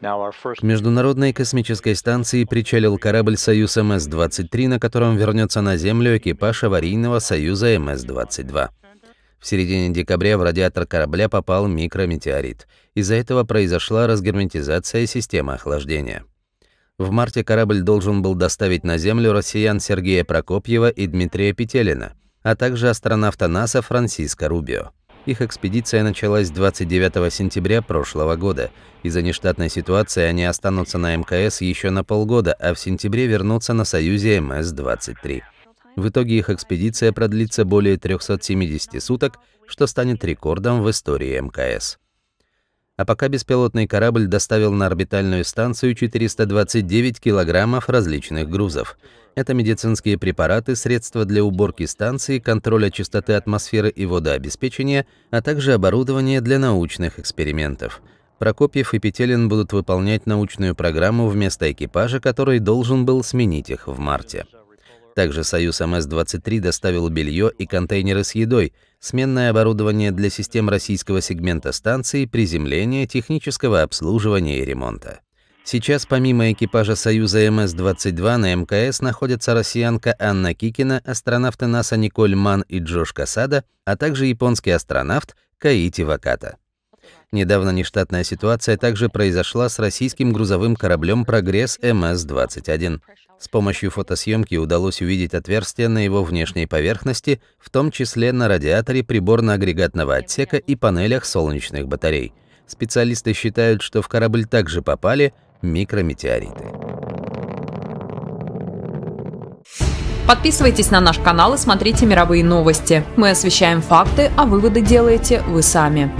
К Международной космической станции причалил корабль «Союз МС-23», на котором вернется на Землю экипаж аварийного «Союза МС-22». В середине декабря в радиатор корабля попал микрометеорит. Из-за этого произошла разгерметизация системы охлаждения. В марте корабль должен был доставить на Землю россиян Сергея Прокопьева и Дмитрия Петелина, а также астронавта НАСА Франсиско Рубио. Их экспедиция началась 29 сентября прошлого года. Из-за нештатной ситуации они останутся на МКС еще на полгода, а в сентябре вернутся на Союзе МС-23. В итоге их экспедиция продлится более 370 суток, что станет рекордом в истории МКС а пока беспилотный корабль доставил на орбитальную станцию 429 килограммов различных грузов. Это медицинские препараты, средства для уборки станции, контроля чистоты атмосферы и водообеспечения, а также оборудование для научных экспериментов. Прокопьев и Петелин будут выполнять научную программу вместо экипажа, который должен был сменить их в марте. Также «Союз МС-23» доставил белье и контейнеры с едой, сменное оборудование для систем российского сегмента станции, приземления, технического обслуживания и ремонта. Сейчас помимо экипажа «Союза МС-22» на МКС находятся россиянка Анна Кикина, астронавты НАСА Николь Ман и Джош Касада, а также японский астронавт Каити Ваката. Недавно нештатная ситуация также произошла с российским грузовым кораблем «Прогресс» МС-21. С помощью фотосъемки удалось увидеть отверстия на его внешней поверхности, в том числе на радиаторе приборно-агрегатного отсека и панелях солнечных батарей. Специалисты считают, что в корабль также попали микрометеориты. Подписывайтесь на наш канал и смотрите мировые новости. Мы освещаем факты, а выводы делаете вы сами.